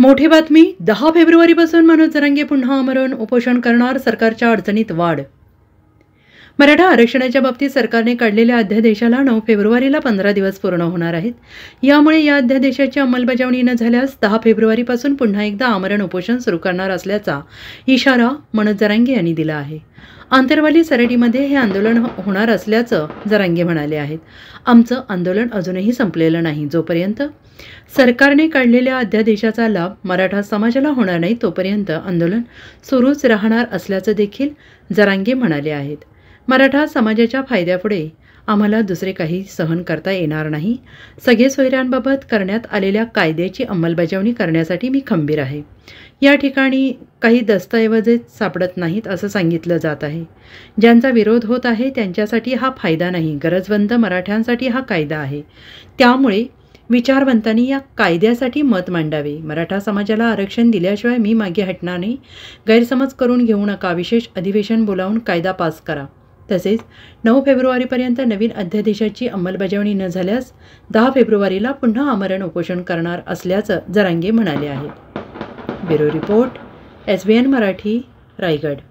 मोठी बातमी दहा फेब्रुवारीपासून मनोज जरांगे पुन्हा आमरण उपोषण करणार सरकारच्या अडचणीत वाढ मराठा आरक्षणाच्या बाबतीत सरकारने काढलेल्या अध्यादेशाला नऊ फेब्रुवारीला पंधरा दिवस पूर्ण होणार आहेत यामुळे या अध्यादेशाची अंमलबजावणी न झाल्यास दहा फेब्रुवारीपासून पुन्हा एकदा आमरण उपोषण सुरू करणार असल्याचा इशारा मनोज जरांगे यांनी दिला आहे आंतरवाली सराटीमध्ये हे आंदोलन हो-, होणार असल्याचं जरांगे म्हणाले आहेत आमचं आंदोलन अजूनही संपलेलं नाही जोपर्यंत सरकारने काढलेल्या अध्यादेशाचा लाभ मराठा समाजाला होणार नाही तोपर्यंत आंदोलन सुरूच राहणार असल्याचं देखील जरांगे म्हणाले आहेत मराठा समाजाच्या फायद्यापुढे आम्हाला दुसरे काही सहन करता येणार नाही सगळे सोयऱ्यांबाबत करण्यात आलेल्या कायद्याची अंमलबजावणी करण्यासाठी मी खंबीर आहे या ठिकाणी काही दस्तऐवजे सापडत नाहीत असं सांगितलं जात आहे ज्यांचा विरोध होत आहे त्यांच्यासाठी हा फायदा नाही गरजवंत मराठ्यांसाठी हा कायदा आहे त्यामुळे विचारवंतांनी या कायद्यासाठी मत मांडावे मराठा समाजाला आरक्षण दिल्याशिवाय मी मागे हटणार नाही गैरसमज करून घेऊ नका विशेष अधिवेशन बोलावून कायदा पास करा तसेच नऊ फेब्रुवारीपर्यंत नवीन अध्यादेशाची अंमलबजावणी न झाल्यास दहा फेब्रुवारीला पुन्हा आमरण उपोषण करणार असल्याचं जरांगे म्हणाले आहेत bureau report S B N Marathi Raigad